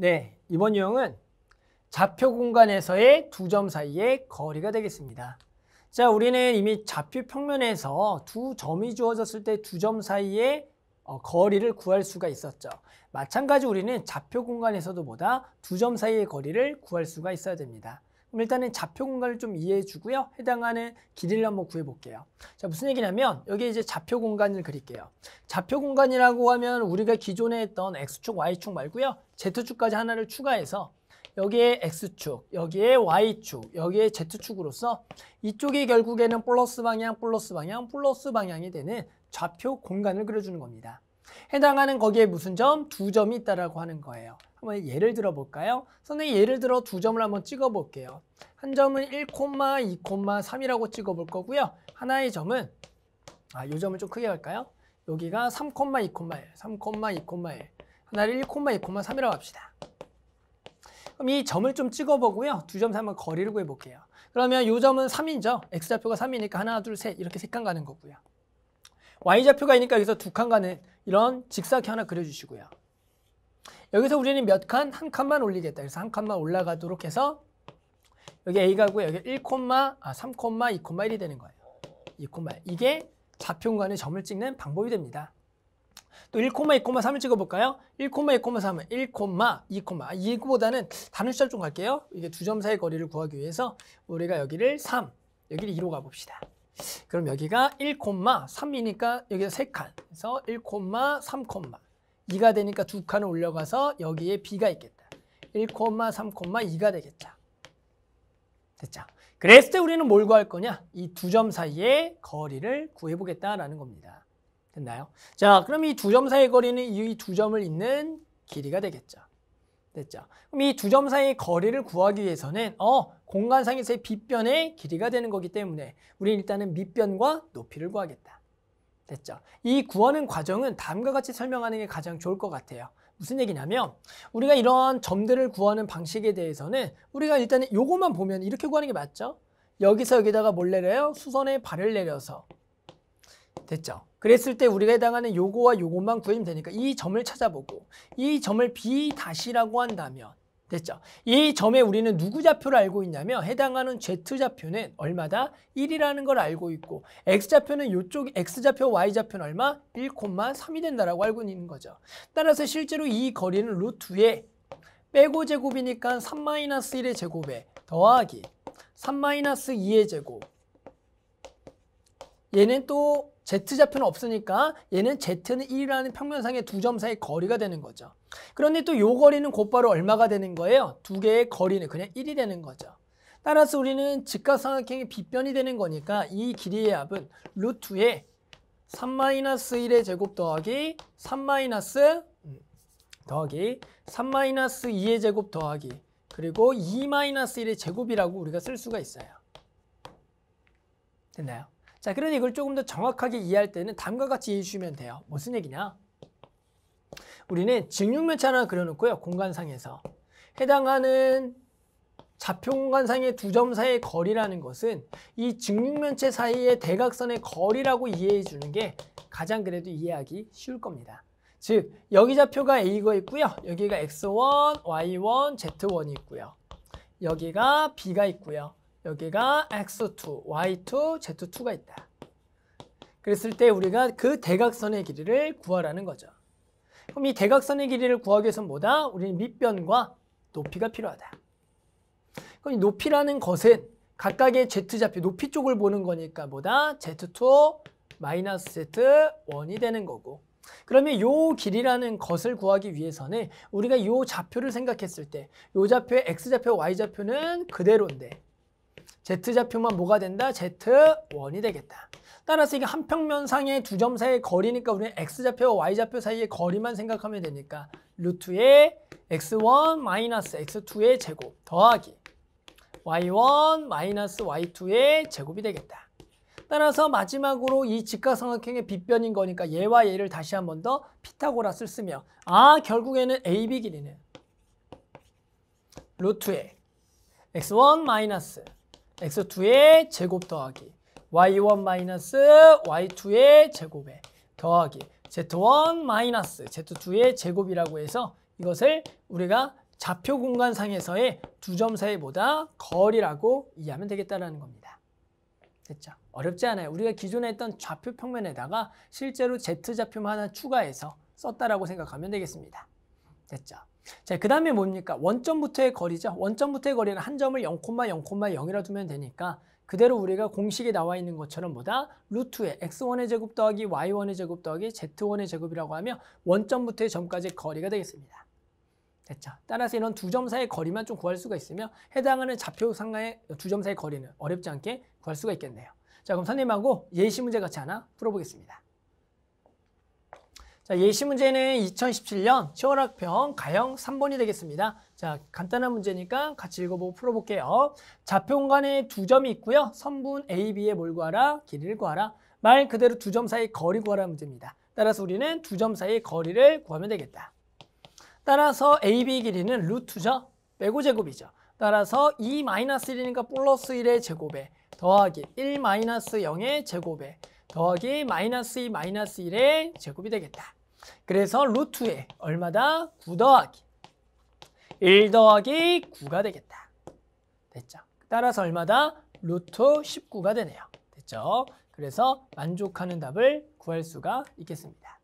네, 이번 유형은 좌표 공간에서의 두 점 사이의 거리가 되겠습니다. 자, 우리는 이미 좌표 평면에서 두 점이 주어졌을 때 두 점 사이의 어, 거리를 구할 수가 있었죠. 마찬가지 우리는 좌표 공간에서도 보다 두 점 사이의 거리를 구할 수가 있어야 됩니다. 그럼 일단은 좌표 공간을 좀 이해해 주고요. 해당하는 길이를 한번 구해 볼게요. 자, 무슨 얘기냐면 여기 이제 좌표 공간을 그릴게요. 좌표 공간이라고 하면 우리가 기존에 했던 x축, y축 말고요. z축까지 하나를 추가해서 여기에 x축, 여기에 y축, 여기에 z축으로서 이쪽이 결국에는 플러스 방향, 플러스 방향, 플러스 방향이 되는 좌표 공간을 그려주는 겁니다. 해당하는 거기에 무슨 점? 두 점이 있다라고 하는 거예요. 한번 예를 들어 볼까요? 선생님 예를 들어 두 점을 한번 찍어 볼게요. 한 점은 1, 2,3이라고 찍어 볼 거고요. 하나의 점은 아, 요 점을 좀 크게 할까요? 여기가 3, 2,1, 3, 2,1 하나를 1, 2,3이라고 합시다. 그럼 이 점을 좀 찍어보고요. 두점삼이 거리를 구해볼게요. 그러면 요 점은 3이죠. x좌표가 3이니까 하나, 둘, 셋 이렇게 세칸 가는 거고요. y좌표가 이니까 여기서 두 칸 가는 이런 직사각형 하나 그려주시고요. 여기서 우리는 몇 칸? 한 칸만 올리겠다. 그래서 한 칸만 올라가도록 해서 여기 A가고 여기 1, 아, 3, 2, 1이 되는 거예요. 2, 이게 좌표관의 점을 찍는 방법이 됩니다. 또 1, 2, 3을 찍어볼까요? 1, 2, 3은 1, 2, 2, 이보다는 다른 시자좀 갈게요. 이게 두 점 사이 거리를 구하기 위해서 우리가 여기를 3, 여기를 2로 가봅시다. 그럼 여기가 1, 3이니까 여기가 3칸. 그래서 1, 3, 2가 되니까 두 칸을 올려가서 여기에 b가 있겠다. 1, 3,2가 되겠죠. 됐죠. 그랬을 때 우리는 뭘 구할 거냐? 이 두 점 사이의 거리를 구해보겠다라는 겁니다. 됐나요? 자, 그럼 이 두 점 사이의 거리는 이 두 점을 잇는 길이가 되겠죠. 됐죠. 그럼 이 두 점 사이의 거리를 구하기 위해서는 어 공간상에서의 빗변의 길이가 되는 거기 때문에 우리는 일단은 밑변과 높이를 구하겠다. 됐죠. 이 구하는 과정은 다음과 같이 설명하는 게 가장 좋을 것 같아요. 무슨 얘기냐면 우리가 이러한 점들을 구하는 방식에 대해서는 우리가 일단은 요것만 보면 이렇게 구하는 게 맞죠? 여기서 여기다가 뭘 내려요? 수선에 발을 내려서 됐죠. 그랬을 때 우리가 해당하는 요거와 요것만 구해주면 되니까 이 점을 찾아보고 이 점을 b 다시라고 한다면 됐죠. 이 점에 우리는 누구 좌표를 알고 있냐면 해당하는 Z좌표는 얼마다? 1이라는 걸 알고 있고 X좌표는 이쪽 X좌표, Y좌표는 얼마? 1,3이 된다라고 알고 있는 거죠. 따라서 실제로 이 거리는 루트에 빼고 제곱이니까 3-1의 제곱에 더하기 3-2의 제곱 얘는 또 Z좌표는 없으니까 얘는 Z는 1이라는 평면상의 두 점 사이 거리가 되는 거죠. 그런데 또 요 거리는 곧바로 얼마가 되는 거예요? 두 개의 거리는 그냥 1이 되는 거죠. 따라서 우리는 직각삼각형의 빗변이 되는 거니까 이 길이의 합은 루트의 3-1의 제곱 더하기 3- 음, 더하기 3-2의 제곱 더하기 그리고 2-1의 제곱이라고 우리가 쓸 수가 있어요. 됐나요? 자, 그런데 이걸 조금 더 정확하게 이해할 때는 다음과 같이 이해해 주시면 돼요. 무슨 얘기냐? 우리는 직육면체 하나 그려놓고요. 공간상에서. 해당하는 좌표 공간상의 두 점 사이의 거리라는 것은 이 직육면체 사이의 대각선의 거리라고 이해해 주는 게 가장 그래도 이해하기 쉬울 겁니다. 즉 여기 좌표가 A가 있고요. 여기가 X1, Y1, Z1이 있고요. 여기가 B가 있고요. 여기가 x2, y2, z2가 있다. 그랬을 때 우리가 그 대각선의 길이를 구하라는 거죠. 그럼 이 대각선의 길이를 구하기 위해서 뭐다? 우리는 밑변과 높이가 필요하다. 그럼 이 높이라는 것은 각각의 z좌표 높이 쪽을 보는 거니까 뭐다? z2 마이너스 z1이 되는 거고 그러면 이 길이라는 것을 구하기 위해서는 우리가 요 좌표를 생각했을 때 요 좌표의 x좌표, y좌표는 그대로인데 Z좌표만 뭐가 된다? Z1이 되겠다. 따라서 이게 한평면상의 두 점 사이의 거리니까 우리는 X좌표와 Y좌표 사이의 거리만 생각하면 되니까 루트의 X1 마이너스 X2의 제곱 더하기 y1 마이너스 y2의 제곱이 되겠다. 따라서 마지막으로 이 직각삼각형의 빗변인 거니까 얘와 얘를 다시 한 번 더 피타고라스를 쓰며 아 결국에는 ab 길이는 루트의 x1 마이너스 x2의 제곱 더하기 y1 마이너스 y2의 제곱에 더하기 z1 마이너스 z2의 제곱이라고 해서 이것을 우리가 좌표 공간상에서의 두 점 사이보다 거리라고 이해하면 되겠다는 겁니다. 됐죠? 어렵지 않아요. 우리가 기존에 했던 좌표 평면에다가 실제로 z좌표만 하나 추가해서 썼다라고 생각하면 되겠습니다. 됐죠? 자, 그 다음에 뭡니까? 원점부터의 거리죠. 원점부터의 거리는 한 점을 0,0,0이라 두면 되니까 그대로 우리가 공식에 나와 있는 것처럼 뭐다? 루트의 x1의 제곱 더하기 y1의 제곱 더하기 z1의 제곱이라고 하며 원점부터의 점까지 거리가 되겠습니다. 됐죠? 따라서 이런 두 점 사이의 거리만 좀 구할 수가 있으며 해당하는 좌표 상하의 두 점 사이의 거리는 어렵지 않게 구할 수가 있겠네요. 자, 그럼 선생님하고 예시 문제 같이 하나 풀어보겠습니다. 자, 예시 문제는 2017년 1월 학평 가형 3번이 되겠습니다. 자, 간단한 문제니까 같이 읽어보고 풀어볼게요. 좌표간에 두 점이 있고요. 선분 A, B의 뭘 구하라, 길이를 구하라. 말 그대로 두 점 사이 거리 구하라는 문제입니다. 따라서 우리는 두 점 사이 거리를 구하면 되겠다. 따라서 AB 길이는 루트죠. 빼고 제곱이죠. 따라서 2-1이니까 플러스 1의 제곱에 더하기 1-0의 제곱에 더하기 마이너스 2 마이너스 1의 제곱이 되겠다. 그래서 루트에 얼마다? 9 더하기 1 더하기 9가 되겠다. 됐죠? 따라서 얼마다? 루트 19가 되네요. 됐죠? 그래서 만족하는 답을 구할 수가 있겠습니다.